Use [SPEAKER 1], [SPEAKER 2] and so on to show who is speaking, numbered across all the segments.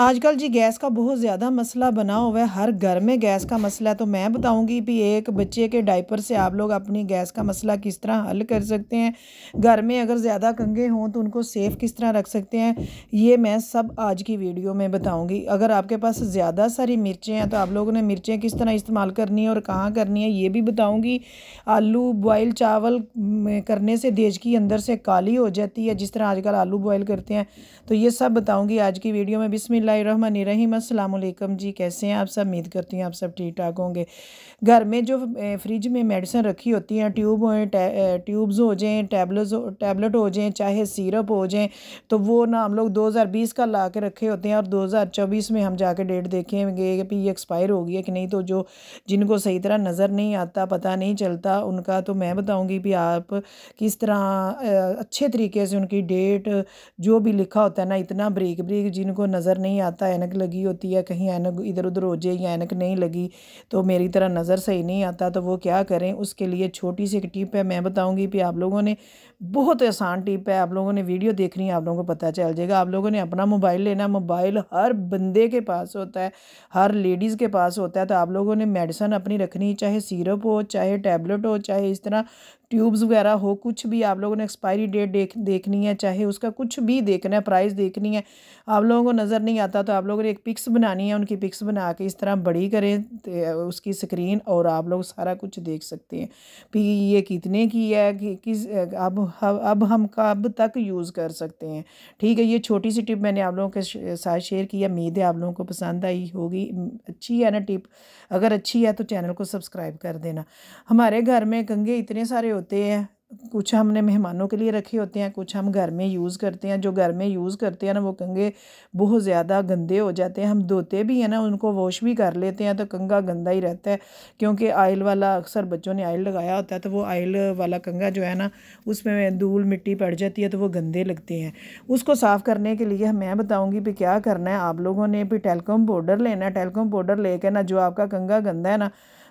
[SPEAKER 1] आजकल जी गैस का बहुत ज़्यादा मसला बना हुआ है हर घर में गैस का मसला है तो मैं बताऊंगी भी एक बच्चे के डाइपर से आप लोग अपनी गैस का मसला किस तरह हल कर सकते हैं घर में अगर ज़्यादा कंगे हों तो उनको सेफ़ किस तरह रख सकते हैं ये मैं सब आज की वीडियो में बताऊंगी अगर आपके पास ज़्यादा सारी मिर्चें हैं तो आप लोगों ने मिर्चें किस तरह इस्तेमाल करनी है और कहाँ करनी है ये भी बताऊँगी आलू बॉयल चावल करने से देश की अंदर से काली हो जाती है जिस तरह आजकल आलू बॉयल करते हैं तो ये सब बताऊँगी आज की वीडियो में बिस्मिल बिसमीम जी कैसे हैं आप सब उम्मीद करती हूँ आप सब ठीक ठाक होंगे घर में जो फ्रिज में मेडिसिन रखी होती हैं ट्यूब हो ट्यूब्स हो जाएँ टैबलेट्स टैबलेट हो जाएँ चाहे सीरप हो जाएँ तो वो ना हम लोग दो हज़ार बीस का ला के रखे होते हैं और दो हज़ार चौबीस में हम जाके डेट देखेंगे कि ये एक्सपायर हो गई है कि नहीं तो जो जिनको सही तरह नज़र नहीं आता पता नहीं चलता उनका तो मैं बताऊँगी कि आप किस तरह अच्छे तरीके से उनकी डेट जो भी लिखा होता है ना इतना ब्रीक ब्रीक जिनको नज़र नहीं नहीं आता ऐनक लगी होती है कहीं ऐनक इधर उधर हो जाए या ऐनक नहीं लगी तो मेरी तरह नज़र सही नहीं आता तो वो क्या करें उसके लिए छोटी सी एक टिप है मैं बताऊँगी कि आप लोगों ने बहुत आसान टिप है आप लोगों ने वीडियो देखनी है आप लोगों को पता चल जाएगा आप लोगों ने अपना मोबाइल लेना मोबाइल हर बंदे के पास होता है हर लेडीज़ के पास होता है तो आप लोगों ने मेडिसन अपनी रखनी चाहे सीरप हो चाहे टैबलेट हो चाहे इस तरह ट्यूब्स वगैरह हो कुछ भी आप लोगों ने एक्सपायरी डेट देख देखनी है चाहे उसका कुछ भी देखना है प्राइस देखनी है आप लोगों को नज़र नहीं आता तो आप लोगों ने एक पिक्स बनानी है उनकी पिक्स बना के इस तरह बड़ी करें उसकी स्क्रीन और आप लोग सारा कुछ देख सकते हैं कि ये कितने की है कि किस अब अब हम कब तक यूज़ कर सकते हैं ठीक है ये छोटी सी टिप मैंने आप लोगों के साथ शेयर की उम्मीद है आप लोगों को पसंद आई होगी अच्छी है ना टिप अगर अच्छी है तो चैनल को सब्सक्राइब कर देना हमारे घर में कंगे इतने सारे होते हैं कुछ हमने मेहमानों के लिए रखे होते हैं कुछ हम घर में यूज़ करते हैं जो घर में यूज़ करते हैं ना वो कंगे बहुत ज़्यादा गंदे हो जाते हैं हम धोते भी हैं ना उनको वॉश भी कर लेते हैं तो कंगा गंदा ही रहता है क्योंकि आयल वाला अक्सर बच्चों ने आयल लगाया होता है तो वो आयल वाला कंगा जो है ना उसमें धूल मिट्टी पड़ जाती है तो वो गंदे लगते हैं उसको साफ़ करने के लिए मैं बताऊँगी भी क्या करना है आप लोगों ने भी टेलकॉम पाउडर लेना है टेलकॉम पाउडर लेके ना जो आपका कंगा गंदा है ना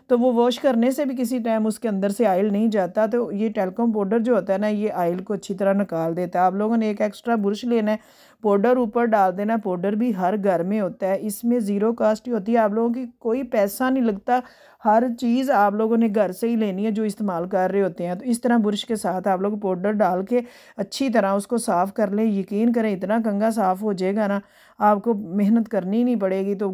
[SPEAKER 1] तो वो वॉश करने से भी किसी टाइम उसके अंदर से आयल नहीं जाता तो ये टेलकॉम पाउडर जो होता है ना ये आयल को अच्छी तरह निकाल देता है आप लोगों ने एक एक्स्ट्रा ब्रश लेना है पाउडर ऊपर डाल देना पाउडर भी हर घर में होता है इसमें ज़ीरो कास्ट ही होती है आप लोगों की कोई पैसा नहीं लगता हर चीज़ आप लोगों ने घर से ही लेनी है जो इस्तेमाल कर रहे होते हैं तो इस तरह बुरश के साथ आप लोग पाउडर डाल के अच्छी तरह उसको साफ़ कर लें यकीन करें इतना कंगा साफ़ हो जाएगा ना आपको मेहनत करनी नहीं पड़ेगी तो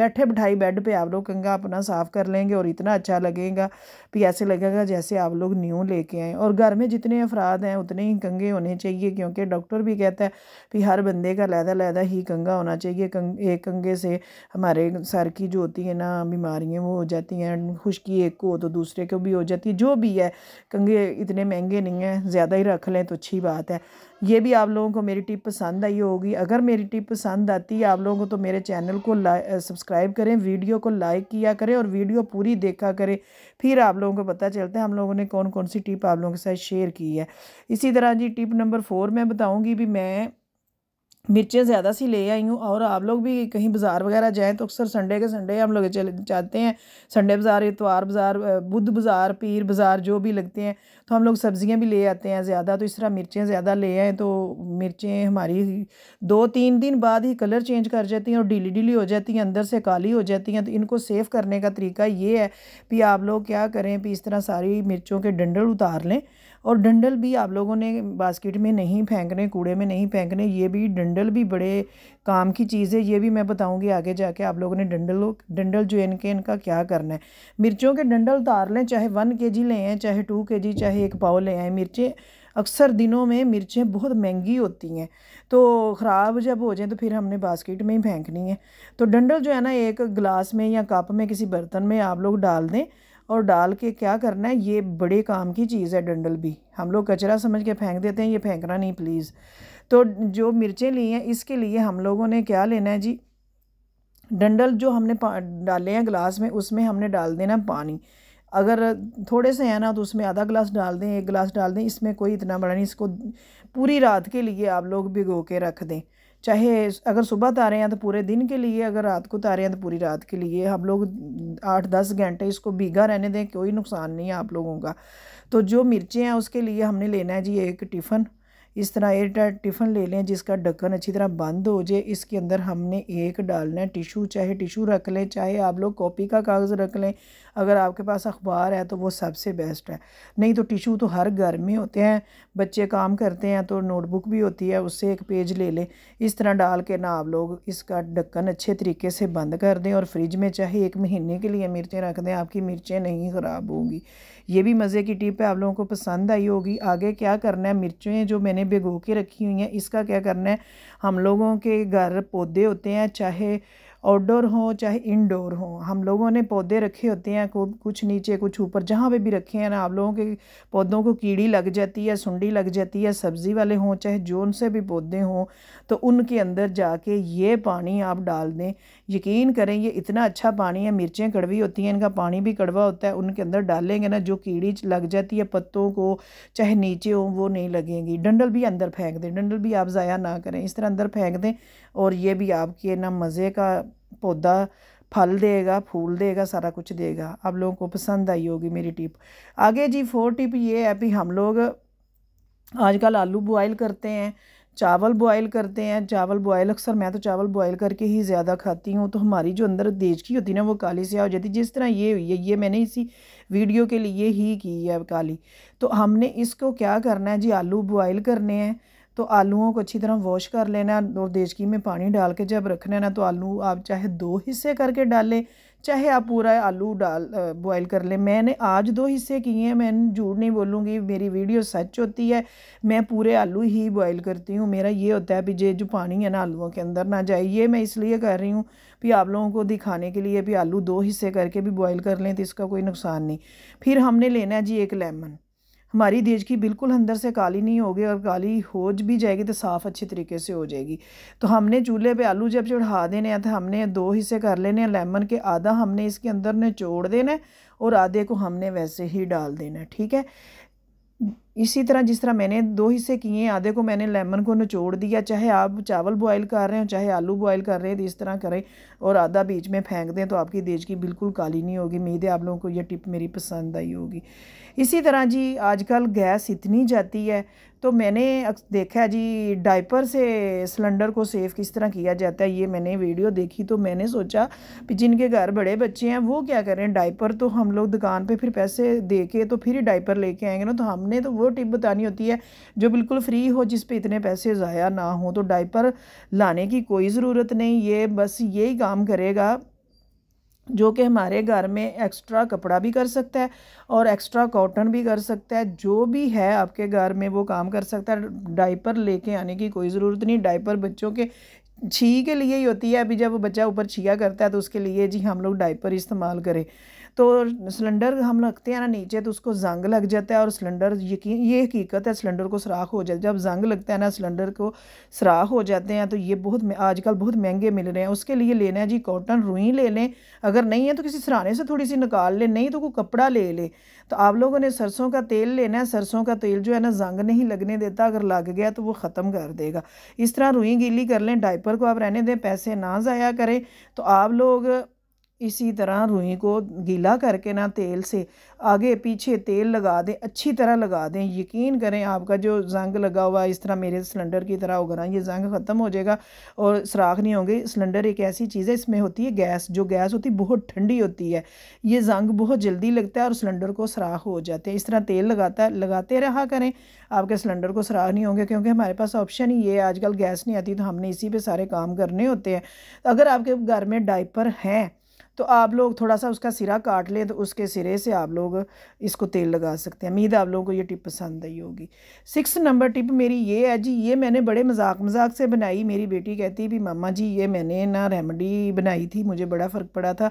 [SPEAKER 1] बैठे बैठाई बेड पे आप लोग कंगा अपना साफ़ कर लेंगे और इतना अच्छा लगेगा भी ऐसे लगेगा जैसे आप लोग न्यू लेके आएँ और घर में जितने अफराद हैं उतने ही कंगे होने चाहिए क्योंकि डॉक्टर भी कहता है कि हर बंदे का लहदा लहदा ही कंगा होना चाहिए कंग एक कंगे से हमारे सर की जो होती है ना बीमारियाँ वो हो जाती हैं खुश्की एक को हो तो दूसरे को भी हो जाती है जो भी है कंगे इतने महंगे नहीं हैं ज़्यादा ही रख लें तो अच्छी बात है ये भी आप लोगों को मेरी टिप पसंद आई होगी अगर मेरी टिप पसंद आती है आप लोगों को तो मेरे चैनल को सब्सक्राइब करें वीडियो को लाइक किया करें और वीडियो पूरी देखा करें फिर आप लोगों को पता चलता है हम लोगों ने कौन कौन सी टिप आप लोगों के साथ शेयर की है इसी तरह जी टिप नंबर फोर मैं बताऊँगी भी मैं मिर्चें ज़्यादा सी ले आई हूँ और आप लोग भी कहीं बाज़ार वगैरह जाएँ तो अक्सर संडे के संडे हम लोग चले जाते हैं संडे बाज़ार इतवार बाज़ार बुध बाज़ार पीर बाज़ार जो भी लगते हैं तो हम लोग सब्ज़ियाँ भी ले आते हैं ज़्यादा तो इस तरह मिर्चें ज़्यादा ले आएँ तो मिर्चें हमारी दो तीन दिन बाद ही कलर चेंज कर जाती हैं और डीली डीली हो जाती हैं अंदर से काली हो जाती हैं तो इनको सेव करने का तरीका ये है कि आप लोग क्या करें कि इस तरह सारी मिर्चों के डंडल उतार लें और डंडल भी आप लोगों ने बास्केट में नहीं फेंकने कूड़े में नहीं फेंकने ये भी डंडल भी बड़े काम की चीज़ है ये भी मैं बताऊँगी आगे जाके आप लोगों ने डंडल डंडल जो इनके इनका क्या करना है मिर्चों के डंडल उतार तो लें चाहे वन के जी ले चाहे टू के जी चाहे एक पाव ले आए मिर्चें अक्सर दिनों में मिर्चें बहुत महंगी होती हैं तो ख़राब जब हो जाए तो फिर हमने बास्केट में ही फेंकनी है तो डंडल जो है ना एक गिलास में या कप में किसी बर्तन में आप लोग डाल दें और डाल के क्या करना है ये बड़े काम की चीज़ है डंडल भी हम लोग कचरा समझ के फेंक देते हैं ये फेंकना नहीं प्लीज़ तो जो मिर्चें ली हैं इसके लिए हम लोगों ने क्या लेना है जी डंडल जो हमने डाले हैं गिलास में उसमें हमने डाल देना पानी अगर थोड़े से हैं ना तो उसमें आधा गिलास डाल दें एक गिलास डाल दें इसमें कोई इतना बड़ा नहीं इसको पूरी रात के लिए आप लोग भिगो के रख दें चाहे अगर सुबह तारे हैं तो पूरे दिन के लिए अगर रात को तारे हैं तो पूरी रात के लिए हम लोग आठ दस घंटे इसको भीगा रहने दें कोई नुकसान नहीं है आप लोगों का तो जो मिर्चें हैं उसके लिए हमने लेना है जी एक टिफ़न इस तरह एयर टाइट टिफ़न ले लें जिसका ढक्कन अच्छी तरह बंद हो जाए इसके अंदर हमने एक डालना है टिशू चाहे टिशू रख लें चाहे आप लोग कॉपी का कागज़ रख लें अगर आपके पास अखबार है तो वो सबसे बेस्ट है नहीं तो टिशू तो हर घर में होते हैं बच्चे काम करते हैं तो नोटबुक भी होती है उससे एक पेज ले लें इस तरह डाल के ना आप लोग इसका ढक्कन अच्छे तरीके से बंद कर दें और फ्रिज में चाहे एक महीने के लिए मिर्चें रख दें आपकी मिर्चें नहीं ख़राब होंगी ये भी मज़े की टिप है आप लोगों को पसंद आई होगी आगे क्या करना है मिर्चें जो मैंने भिगो के रखी हुई हैं इसका क्या करना है हम लोगों के घर पौधे होते हैं चाहे आउटडोर हो चाहे इनडोर हो हम लोगों ने पौधे रखे होते हैं कुछ नीचे कुछ ऊपर जहाँ पे भी रखे हैं ना आप लोगों के पौधों को कीड़ी लग जाती है सुंडी लग जाती है सब्ज़ी वाले हों चाहे जोन से भी पौधे हों तो उनके अंदर जाके ये पानी आप डाल दें यकीन करें ये इतना अच्छा पानी है मिर्चें कड़वी होती हैं इनका पानी भी कड़वा होता है उनके अंदर डालेंगे ना जो कीड़ी लग जाती है पत्तों को चाहे नीचे हो वो नहीं लगेंगी डंडल भी अंदर फेंक दें डंडल भी आप ज़ाया ना करें इस तरह अंदर फेंक दें और ये भी आपके ना मज़े का पौधा फल देगा फूल देगा सारा कुछ देगा आप लोगों को पसंद आई होगी मेरी टिप आगे जी फोर टिप ये है भी हम लोग आजकल आलू बॉयल करते हैं चावल बॉयल करते हैं चावल बॉयल अक्सर मैं तो चावल बॉयल करके ही ज़्यादा खाती हूँ तो हमारी जो अंदर की होती है ना वो काली से हो जाती जिस तरह ये हुई है ये मैंने इसी वीडियो के लिए ही की है काली तो हमने इसको क्या करना है जी आलू बॉयल करने हैं तो आलूओं को अच्छी तरह वॉश कर लेना और देशगी में पानी डाल के जब रख लेना तो आलू आप चाहे दो हिस्से करके डालें चाहे आप पूरा आलू डाल बॉयल कर लें मैंने आज दो हिस्से किए हैं मैं झूठ नहीं बोलूँगी मेरी वीडियो सच होती है मैं पूरे आलू ही बॉयल करती हूँ मेरा ये होता है भी ये जो पानी है ना आलूओं के अंदर ना जाए ये मैं इसलिए कर रही हूँ भी आप लोगों को दिखाने के लिए भी आलू दो हिस्से करके भी बॉयल कर लें तो इसका कोई नुकसान नहीं फिर हमने लेना है जी एक लेमन हमारी देश की बिल्कुल अंदर से काली नहीं होगी और काली हो भी जाएगी तो साफ़ अच्छे तरीके से हो जाएगी तो हमने चूल्हे पे आलू जब चढ़ा देने हैं तो हमने दो हिस्से कर लेने हैं लेमन के आधा हमने इसके अंदर ने चोड़ देना है और आधे को हमने वैसे ही डाल देना है ठीक है इसी तरह जिस तरह मैंने दो हिस्से किए हैं आधे को मैंने लेमन को निचोड़ दिया चाहे आप चावल बॉयल कर रहे हो चाहे आलू बॉयल कर रहे हैं तो इस तरह करें और आधा बीच में फेंक दें तो आपकी देश की बिल्कुल काली नहीं होगी उम्मीद है आप लोगों को यह टिप मेरी पसंद आई होगी इसी तरह जी आजकल गैस इतनी जाती है तो मैंने देखा जी डायपर से सिलेंडर को सेव किस तरह किया जाता है ये मैंने वीडियो देखी तो मैंने सोचा कि जिनके घर बड़े बच्चे हैं वो क्या करें डाइपर तो हम लोग दुकान पे फिर पैसे दे के तो फिर ही डाइपर लेके आएंगे ना तो हमने तो वो टिप बतानी होती है जो बिल्कुल फ्री हो जिस पे इतने पैसे ज़ाया ना हो तो डायपर लाने की कोई ज़रूरत नहीं ये बस यही काम करेगा जो कि हमारे घर में एक्स्ट्रा कपड़ा भी कर सकता है और एक्स्ट्रा कॉटन भी कर सकता है जो भी है आपके घर में वो काम कर सकता है डाइपर लेके आने की कोई ज़रूरत नहीं डाइपर बच्चों के छी के लिए ही होती है अभी जब बच्चा ऊपर छिया करता है तो उसके लिए जी हम लोग डाइपर इस्तेमाल करें तो सिलेंडर हम रखते हैं ना नीचे तो उसको जंग लग जाता है और सिलेंडर यकीन ये हकीकत है सिलेंडर को सुराख हो जाता है जब जंग लगता है ना सिलेंडर को सुराख हो जाते हैं तो ये बहुत आजकल बहुत महंगे मिल रहे हैं उसके लिए लेना है जी कॉटन रुई ले लें अगर नहीं है तो किसी सराहने से थोड़ी सी निकाल लें नहीं तो कोई कपड़ा ले लें तो आप लोगों ने सरसों का तेल लेना है सरसों का तेल जो है ना जंग नहीं लगने देता अगर लग गया तो वो ख़त्म कर देगा इस तरह रुई गीली कर लें डाइपर को आप रहने दें पैसे ना ज़ाया करें तो आप लोग इसी तरह रुई को गीला करके ना तेल से आगे पीछे तेल लगा दें अच्छी तरह लगा दें यकीन करें आपका जो जंग लगा हुआ इस तरह मेरे सिलेंडर की तरह होगा ना ये जंग ख़त्म हो जाएगा और सुराख नहीं होंगे सिलेंडर एक ऐसी चीज़ है इसमें होती है गैस जो गैस होती है बहुत ठंडी होती है ये जंग बहुत जल्दी लगता है और सिलेंडर को सुराख हो जाते हैं इस तरह तेल लगाता लगाते रहा करें आपके सिलेंडर को सुराख नहीं होंगे क्योंकि हमारे पास ऑप्शन ही ये आजकल गैस नहीं आती तो हमने इसी पर सारे काम करने होते हैं अगर आपके घर में डाइपर हैं तो आप लोग थोड़ा सा उसका सिरा काट लें तो उसके सिरे से आप लोग इसको तेल लगा सकते हैं उम्मीद आप लोगों को ये टिप पसंद आई होगी सिक्स नंबर टिप मेरी ये है जी ये मैंने बड़े मजाक मजाक से बनाई मेरी बेटी कहती भी मामा जी ये मैंने ना रेमेडी बनाई थी मुझे बड़ा फ़र्क पड़ा था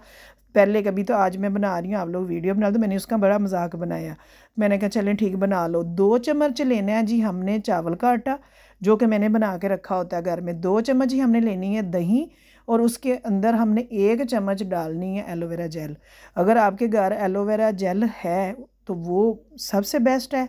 [SPEAKER 1] पहले कभी तो आज मैं बना रही हूँ आप लोग वीडियो बना तो मैंने उसका बड़ा मजाक बनाया मैंने कहा चलें ठीक बना लो दो चम्मच लेना है जी हमने चावल का आटा जो कि मैंने बना के रखा होता है घर में दो चम्मच ही हमने लेनी है दही और उसके अंदर हमने एक चम्मच डालनी है एलोवेरा जेल अगर आपके घर एलोवेरा जेल है तो वो सबसे बेस्ट है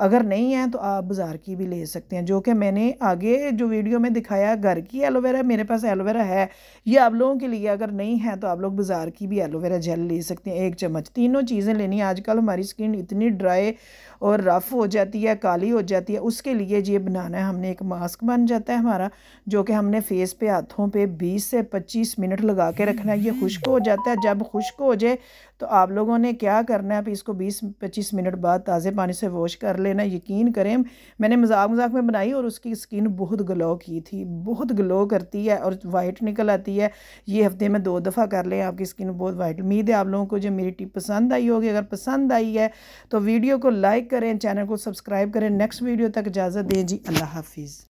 [SPEAKER 1] अगर नहीं है तो आप बाज़ार की भी ले सकते हैं जो कि मैंने आगे जो वीडियो में दिखाया घर की एलोवेरा मेरे पास एलोवेरा है ये आप लोगों के लिए अगर नहीं है तो आप लोग बाज़ार की भी एलोवेरा जेल ले सकते हैं एक चम्मच तीनों चीज़ें लेनी है आजकल हमारी स्किन इतनी ड्राई और रफ़ हो जाती है काली हो जाती है उसके लिए ये बनाना है हमने एक मास्क बन जाता है हमारा जो कि हमने फेस पे हाथों पे 20 से 25 मिनट लगा के रखना है ये खुश्क हो जाता है जब खुश्क हो जाए तो आप लोगों ने क्या करना है इसको बीस पच्चीस मिनट बाद ताज़े पानी से वॉश कर लेना यकीन करें मैंने मजाक मजाक में बनाई और उसकी स्किन बहुत ग्लो की थी बहुत ग्लो करती है और वाइट निकल आती है ये हफ्ते में दो दफ़ा कर लें आपकी स्किन बहुत वाइट उम्मीद है आप लोगों को जो मेरी टिप पसंद आई होगी अगर पसंद आई है तो वीडियो को लाइक करें चैनल को सब्सक्राइब करें नेक्स्ट वीडियो तक इजाज़त दें जी अल्लाह हाफिज़